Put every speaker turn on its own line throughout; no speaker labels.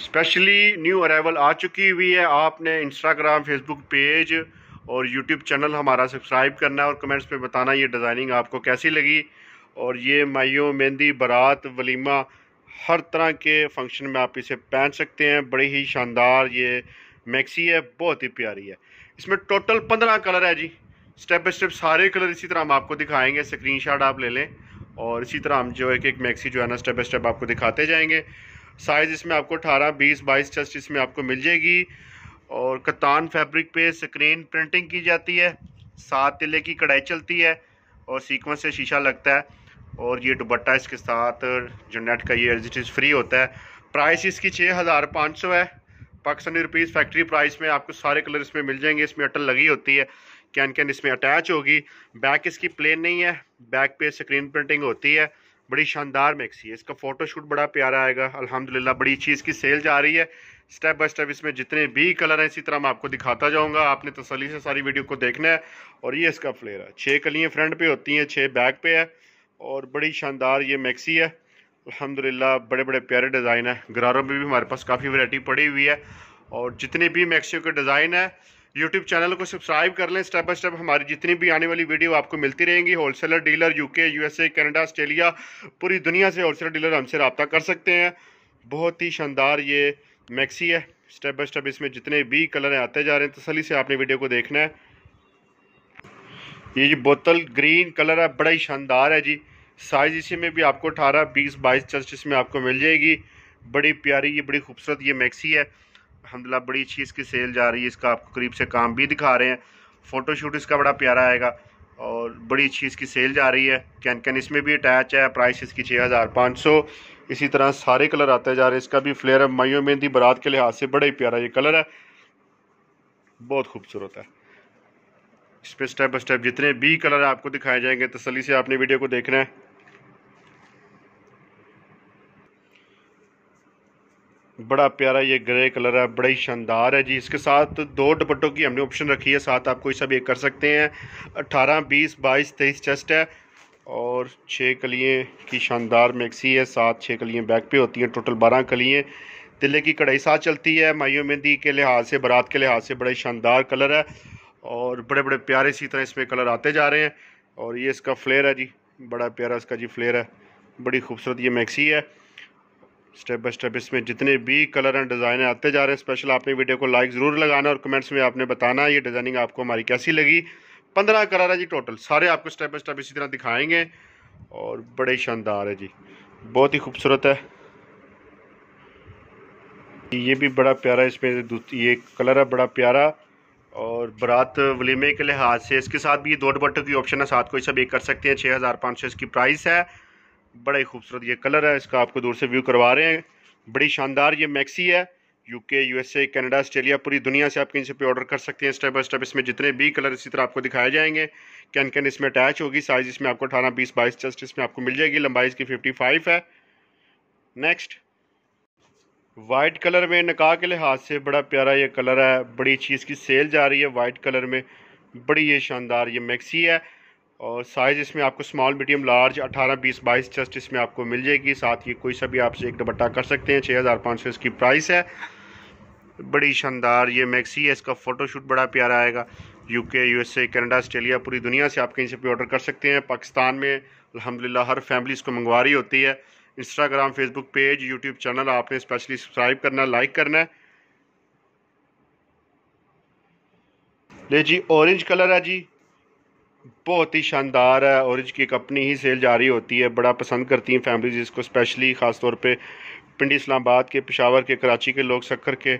specially new arrival आ चुकी हुई है आपने इंस्टाग्राम फेसबुक पेज और यूट्यूब चैनल हमारा सब्सक्राइब करना और कमेंट्स में बताना ये डिज़ाइनिंग आपको कैसी लगी और ये माइयों मेहंदी बारात वलीमा हर तरह के फंक्शन में आप इसे पहन सकते हैं बड़ी ही शानदार ये मैक्सी है बहुत ही प्यारी है इसमें टोटल पंद्रह कलर है जी स्टेप बाई स्टेप सारे कलर इसी तरह हम आपको दिखाएंगे स्क्रीनशॉट आप ले लें और इसी तरह हम जो है कि एक मैक्सी जो है ना स्टेप बाई स्टेप आपको दिखाते जाएंगे साइज़ इसमें आपको अठारह बीस बाईस चस्ट इसमें आपको मिल जाएगी और कतान फैब्रिक पे स्क्रीन प्रिंटिंग की जाती है सात तिले की कढ़ाई चलती है और सीक्वेंस से शीशा लगता है और ये दुबट्टा इसके साथ जो नेट का ये एजिटिज फ्री होता है प्राइस इसकी छः हज़ार पाँच सौ है पाकिस्तानी रुपीज़ फैक्ट्री प्राइस में आपको सारे कलर इसमें मिल जाएंगे इसमें अटल लगी होती है कैन कैन इसमें अटैच होगी बैक इसकी प्लेन नहीं है बैक पे स्क्रीन प्रिंटिंग होती है बड़ी शानदार मैक्सी है इसका फ़ोटो शूट बड़ा प्यारा आएगा अल्हम्दुलिल्लाह बड़ी अच्छी इसकी सेल जा रही है स्टेप बाय स्टेप इसमें जितने भी कलर हैं इसी तरह मैं आपको दिखाता जाऊंगा आपने तसली से सारी वीडियो को देखना है और ये इसका फ्लेयर है छः कलियाँ फ्रंट पे होती हैं छः बैक पे है और बड़ी शानदार ये मैक्सी है अल्हम्दुलिल्लाह बड़े बड़े प्यारे डिज़ाइन है गरारों में भी हमारे पास काफ़ी वैरायटी पड़ी हुई है और जितने भी मैक्सियों के डिज़ाइन है यूट्यूब चैनल को सब्सक्राइब कर लें स्टेप बाय स्टेप हमारी जितनी भी आने वाली वीडियो आपको मिलती रहेंगी wholesaler dealer UK USA Canada Australia पूरी दुनिया से होलसेलर डीलर हमसे रबता कर सकते हैं बहुत ही शानदार ये मैक्सी है स्टेप बाय स्टेप इसमें जितने भी कलर आते जा रहे हैं तसली से आपने वीडियो को देखना है ये जी बोतल ग्रीन कलर है बड़ा ही शानदार है जी साइज़ इसी में भी आपको अठारह बीस बाईस चर्च इसमें आपको मिल जाएगी बड़ी प्यारी ये बड़ी खूबसूरत ये मैक्सी है अलहमदिल्ला बड़ी अच्छी इसकी सेल जा रही है इसका आपको करीब से काम भी दिखा रहे हैं फ़ोटोशूट इसका बड़ा प्यारा आएगा और बड़ी अच्छी इसकी सेल जा रही है कैन कैन इसमें भी अटैच है प्राइस इसकी छः हज़ार पाँच सौ इसी तरह सारे कलर आते जा रहे हैं इसका भी फ्लेयर मायो मेहंदी बारात के लिहाज से बड़ा ही प्यारा ये कलर है बहुत खूबसूरत है इस पर स्टेप बाई स्टेप जितने भी कलर आपको दिखाए जाएंगे तसली से आपने वीडियो को देखना है बड़ा प्यारा ये ग्रे कलर है बड़ा ही शानदार है जी इसके साथ दो दुपट्टों की हमने ऑप्शन रखी है साथ आप कोई सा भी कर सकते हैं अट्ठारह बीस बाईस तेईस चेस्ट है और छः कलिए की शानदार मैक्सी है सात छः कलिए बैक पे होती हैं टोटल बारह कलिए तिले की कढ़ाई साथ चलती है मायो मेहंदी के लिहाज से बारात के लिहाज से बड़ा शानदार कलर है और बड़े बड़े प्यारे इसी तरह इसमें कलर आते जा रहे हैं और ये इसका फ्लेयर है जी बड़ा प्यारा इसका जी फ्लेयर है बड़ी खूबसूरत ये मैक्सी है स्टेप बाय स्टेप इसमें जितने भी कलर एंड डिज़ाइन आते जा रहे हैं स्पेशल आपने वीडियो को लाइक ज़रूर लगाना और कमेंट्स में आपने बताना ये डिज़ाइनिंग आपको हमारी कैसी लगी पंद्रह कलर है जी टोटल सारे आपको स्टेप बाय स्टेप इसी तरह दिखाएंगे और बड़े शानदार है जी बहुत ही खूबसूरत है ये भी बड़ा प्यारा इसमें ये कलर है बड़ा प्यारा और बारात वलीमे के लिहाज से इसके साथ भी ये दो दुपट्टों की ऑप्शन है साथ कोई सब एक कर सकते हैं छः हज़ार पाँच सौ इसकी प्राइस है बड़ा ही खूबसूरत ये कलर है इसका आपको दूर से व्यू करवा रहे हैं बड़ी शानदार ये मैक्सी है यूके यूएसए कनाडा ऑस्ट्रेलिया पूरी दुनिया से आप कहीं से पे ऑर्डर कर सकते हैं स्टेप बाय स्टेप इसमें जितने भी कलर इसी तरह आपको दिखाए जाएंगे कैन कैन इसमें अटैच होगी साइज इसमें आपको अठारह बीस बाईस जस्ट इसमें आपको मिल जाएगी लंबाई इसकी फिफ्टी फाइव है नेक्स्ट वाइट कलर में नका के लिहाज से बड़ा प्यारा ये कलर है बड़ी चीज़ की सेल जा रही है वाइट कलर में बड़ी ये शानदार ये मैक्सी है और साइज़ इसमें आपको स्मॉल मीडियम लार्ज 18 बीस बाईस जस्ट इसमें आपको मिल जाएगी साथ ही कोई सा भी आपसे एक दुपट्टा कर सकते हैं छः हज़ार पाँच सौ इसकी प्राइस है बड़ी शानदार ये मैक्सी है इसका फ़ोटोशूट बड़ा प्यारा आएगा यूके यूएसए कनाडा ऑस्ट्रेलिया पूरी दुनिया से आप कहीं से भी ऑर्डर कर सकते हैं पाकिस्तान में अलहमदिल्ला हर फैमिली इसको मंगवा रही होती है Instagram Facebook page YouTube channel आपने स्पेशली सब्सक्राइब करना लाइक करना है ले जी ऑरेंज कलर है जी बहुत ही शानदार है और इसकी एक अपनी ही सेल जारी होती है बड़ा पसंद करती हैं फैमिलीज इसको स्पेशली ख़ास तौर पे पिंडी इस्लामाबाद के पिशावर के कराची के लोग शक्कर के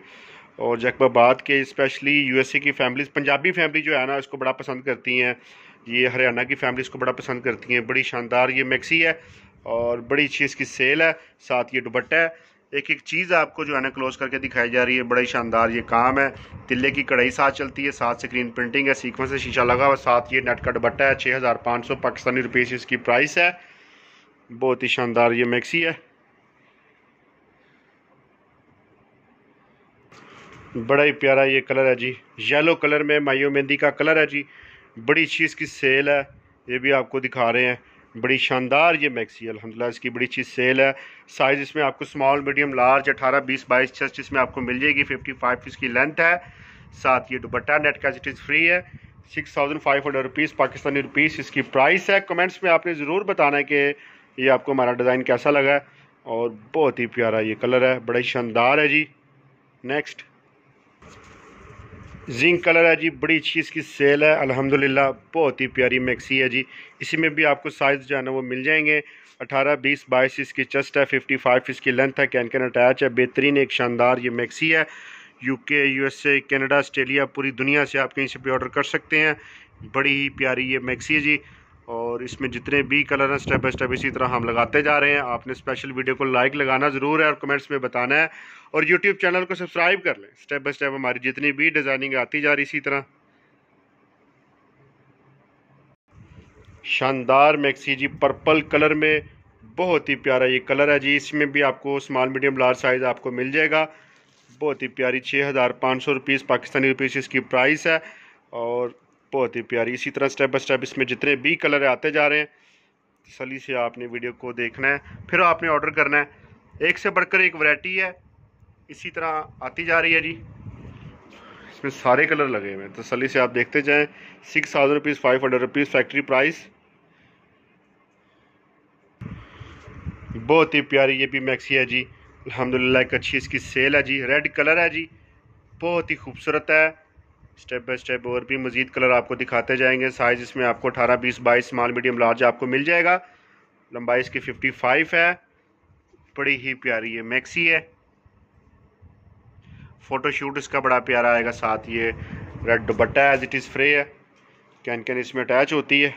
और जकबाबाद के स्पेशली यूएसए की फैमिलीज पंजाबी फैमिली जो है ना इसको बड़ा पसंद करती हैं ये हरियाणा की फैमिली इसको बड़ा पसंद करती हैं बड़ी शानदार ये मैक्सी है और बड़ी अच्छी इसकी सेल है साथ ये दुबट्टा है एक एक चीज़ आपको जो है ना क्लोज करके दिखाई जा रही है बड़ा ही शानदार ये काम है तिल्ले की कढ़ाई साथ चलती है साथ स्क्रीन प्रिंटिंग है सीक्वेंस से शीशा लगा हुआ साथ ये नेट का दुपट्टा है छः हज़ार पाँच सौ पाकिस्तानी रुपीज़ इसकी प्राइस है बहुत ही शानदार ये मैक्सी है बड़ा ही प्यारा ये कलर है जी येलो कलर में मायो मेहंदी का कलर है जी बड़ी अच्छी इसकी सेल है ये भी आपको दिखा रहे हैं बड़ी शानदार ये मैक्सी अलहमदिल्ला इसकी बड़ी अच्छी सेल है साइज़ इसमें आपको स्मॉल मीडियम लार्ज अठारह बीस बाईस चस्ट इसमें आपको मिल जाएगी फिफ्टी फाइव की इसकी लेंथ है साथ ये दुबट्टा नेट का इट इज़ फ्री है six thousand five hundred rupees Pakistani rupees इसकी प्राइस है कमेंट्स में आपने ज़रूर बताना है कि ये आपको हमारा डिज़ाइन कैसा लगा है और बहुत ही प्यारा ये कलर है बड़ा ही शानदार है जी नेक्स्ट जिंक कलर है जी बड़ी अच्छी इसकी सेल है अल्हम्दुलिल्लाह बहुत ही प्यारी मैक्सी है जी इसी में भी आपको साइज़ जो है ना वो मिल जाएंगे 18, 20, 22 इसकी चस्ट है 55 इसकी लेंथ है कैन कैन अटैच है बेहतरीन एक शानदार ये मैक्सी है यूके यूएसए कनाडा ऑस्ट्रेलिया पूरी दुनिया से आप कहीं से भी ऑर्डर कर सकते हैं बड़ी ही प्यारी ये मैक्सी है जी और इसमें जितने भी कलर हैं स्टेप बाय स्टेप इसी तरह हम लगाते जा रहे हैं आपने स्पेशल वीडियो को लाइक लगाना ज़रूर है और कमेंट्स में बताना है और यूट्यूब चैनल को सब्सक्राइब कर लें स्टेप बाई स्टेप हमारी जितनी भी डिज़ाइनिंग आती जा रही इसी तरह शानदार मैक्सी जी पर्पल कलर में बहुत ही प्यारा ये कलर है जी इसमें भी आपको स्मॉल मीडियम लार्ज साइज़ आपको मिल जाएगा बहुत ही प्यारी छः हज़ार पाँच सौ रुपीज़ पाकिस्तानी रुपीज़ इसकी प्राइस है और बहुत ही प्यारी इसी तरह स्टेप बाई स्टेप इसमें जितने भी कलर आते जा रहे हैं तसली से आपने वीडियो को देखना है फिर आपने ऑर्डर करना है एक से बढ़कर एक वैरायटी है इसी तरह आती जा रही है जी इसमें सारे कलर लगे हुए हैं तसली तो से आप देखते जाएँ six thousand rupees five hundred rupees factory price बहुत ही प्यारी ये भी मैक्सी है जी अलहमदिल्ला एक अच्छी इसकी सेल है जी रेड कलर है जी बहुत ही खूबसूरत है स्टेप बाय स्टेप और भी मज़ीद कलर आपको दिखाते जाएंगे साइज़ इसमें आपको अठारह बीस बाईस स्मॉल मीडियम लार्ज आपको मिल जाएगा लंबाई इसकी फिफ्टी फाइव है बड़ी ही प्यारी है मैक्सी है फ़ोटोशूट इसका बड़ा प्यारा आएगा साथ ये red dupatta as it is free है कैन कैन इसमें अटैच होती है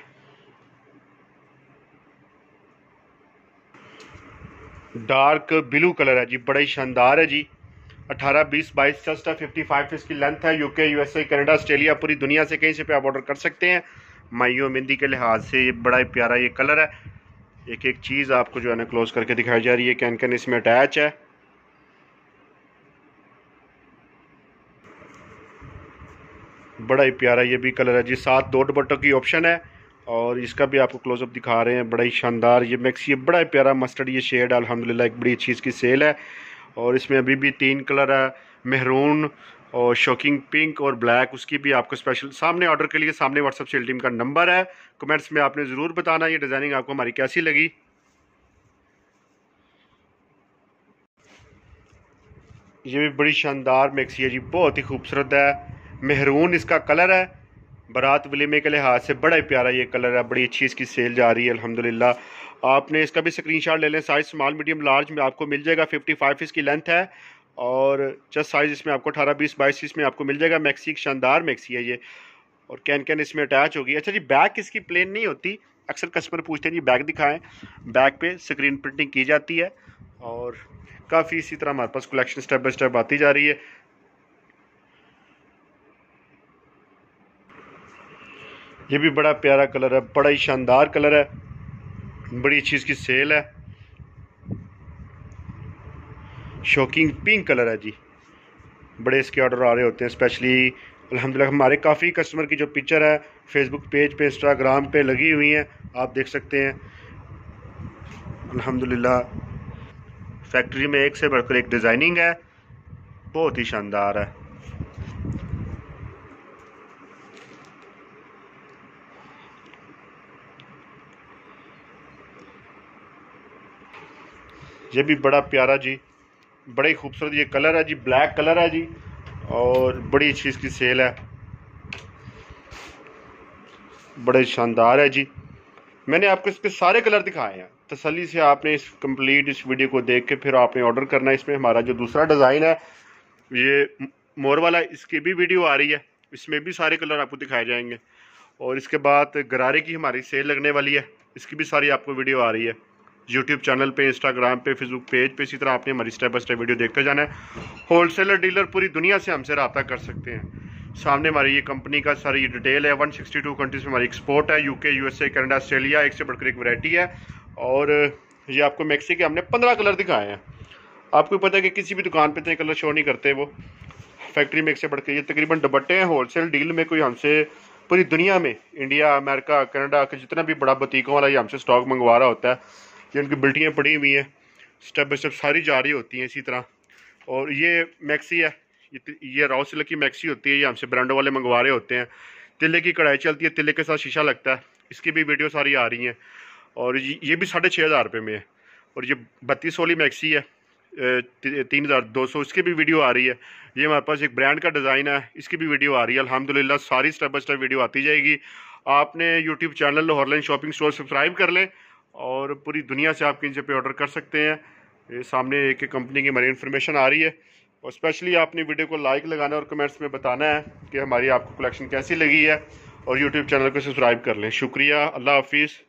डार्क ब्लू कलर है जी बड़ा ही शानदार है जी अठारह बीस बाईस चस्ट है फिफ्टी फाइव इसकी लेंथ है यूके यूएसए कनाडा ऑस्ट्रेलिया पूरी दुनिया से कहीं से पे आप ऑर्डर कर सकते हैं माइयो मेहंदी के लिहाज से ये बड़ा ही प्यारा ये कलर है एक एक चीज़ आपको जो है ना क्लोज करके दिखाई जा रही है कैन कैन इसमें अटैच है बड़ा ही प्यारा ये भी कलर है जी सात दो डबटों की ऑप्शन है और इसका भी आपको क्लोजअप दिखा रहे हैं बड़ा ही शानदार ये मैक्स ये बड़ा ही प्यारा मस्टर्ड ये शेड है अलहमदिल्ला एक बड़ी अच्छी इसकी सेल है और इसमें अभी भी तीन कलर है मेहरून और शॉकिंग पिंक और ब्लैक उसकी भी आपको स्पेशल सामने ऑर्डर के लिए सामने व्हाट्सअप सेल टीम का नंबर है कमेंट्स में आपने ज़रूर बताना ये डिज़ाइनिंग आपको हमारी कैसी लगी ये भी बड़ी शानदार मिक्सी है जी बहुत ही खूबसूरत है मेहरून इसका कलर है बारात वलीमे के लिहाज से बड़ा ही प्यारा ये कलर है बड़ी अच्छी इसकी सेल जा रही है अलहमदिल्ला आपने इसका भी स्क्रीनशॉट ले लें साइज़ स्मॉल मीडियम लार्ज में आपको मिल जाएगा फिफ्टी फाइव इसकी लेंथ है और जस्ट साइज़ इसमें आपको अठारह बीस बाईस इसमें आपको मिल जाएगा मैक्सी एक शानदार मैक्सी है ये और कैन कैन इसमें अटैच होगी अच्छा जी बैक इसकी प्लेन नहीं होती अक्सर कस्टमर पूछते हैं जी बैक दिखाएं बैक पे स्क्रीन प्रिंटिंग की जाती है और काफ़ी इसी तरह हमारे पास कलेक्शन स्टेप बाई स्टेप आती जा रही है ये भी बड़ा प्यारा कलर है बड़ा ही शानदार कलर है बड़ी अच्छी इसकी सेल है शॉकिंग पिंक कलर है जी बड़े इसके ऑर्डर आ रहे होते हैं स्पेशली अलहमदिल्ला हमारे काफ़ी कस्टमर की जो पिक्चर है फेसबुक पेज पे इंस्टाग्राम पे लगी हुई हैं आप देख सकते हैं अल्हम्दुलिल्लाह फैक्ट्री में एक से बढ़कर एक डिज़ाइनिंग है बहुत ही शानदार है ये भी बड़ा प्यारा जी बड़े खूबसूरत ये कलर है जी ब्लैक कलर है जी और बड़ी अच्छी इसकी सेल है बड़े शानदार है जी मैंने आपको इसके सारे कलर दिखाए हैं तसली से आपने इस कंप्लीट इस वीडियो को देख के फिर आपने ऑर्डर करना है इसमें हमारा जो दूसरा डिज़ाइन है ये मोर वाला इसकी भी वीडियो आ रही है इसमें भी सारे कलर आपको दिखाए जाएंगे और इसके बाद गरारे की हमारी सेल लगने वाली है इसकी भी सारी आपको वीडियो आ रही है यूट्यूब चैनल पे इंस्टाग्राम पे फेसबुक पेज पे इसी तरह आपने हमारी स्टेप बाई स्टेप वीडियो देखते जाना है होलसेलर डीलर पूरी दुनिया से हमसे रबता कर सकते हैं सामने हमारी ये कंपनी का सारी डिटेल है 162 कंट्रीज में हमारी एक्सपोर्ट है यूके यूएसए कनाडा ऑस्ट्रेलिया एक से बढ़कर एक वरायटी है और ये आपको मैक्सी के हमने पंद्रह कलर दिखाए हैं आपको पता है कि किसी भी दुकान पर इतने कलर शो नहीं करते वो फैक्ट्री में एक से बढ़कर ये तकरीबन दुपट्टे हैं होलसेल डील में कोई हमसे पूरी दुनिया में इंडिया अमेरिका कनाडा का जितना भी बड़ा बतीकों वाला ये हमसे स्टॉक मंगवा रहा होता है ये उनकी बिल्टियाँ पड़ी हुई हैं स्टेप बाई स्टेप सारी जा रही होती हैं इसी तरह और ये मैक्सी है ये राव सिल्क की मैक्सी होती है ये हमसे ब्रांडों वाले मंगवा रहे होते हैं तिले की कढ़ाई चलती है तिले के साथ शीशा लगता है इसकी भी वीडियो सारी आ रही हैं और ये भी साढ़े छः हज़ार रुपये में है और ये बत्तीस वाली मैक्सी है तीन हज़ार दो सौ इसकी भी वीडियो आ रही है ये हमारे पास एक ब्रांड का डिज़ाइन है इसकी भी वीडियो आ रही है अलहमदिल्ला सारी स्टेप बाई स्टेप वीडियो आती जाएगी आपने YouTube channel Lahore land shopping store subscribe कर लें और पूरी दुनिया से आप किन पे ऑर्डर कर सकते हैं ये सामने एक कंपनी की हमारी इन्फॉर्मेशन आ रही है और स्पेशली आपने वीडियो को लाइक लगाना और कमेंट्स में बताना है कि हमारी आपको कलेक्शन कैसी लगी है और यूट्यूब चैनल को सब्सक्राइब कर लें शुक्रिया अल्लाह हाफिज़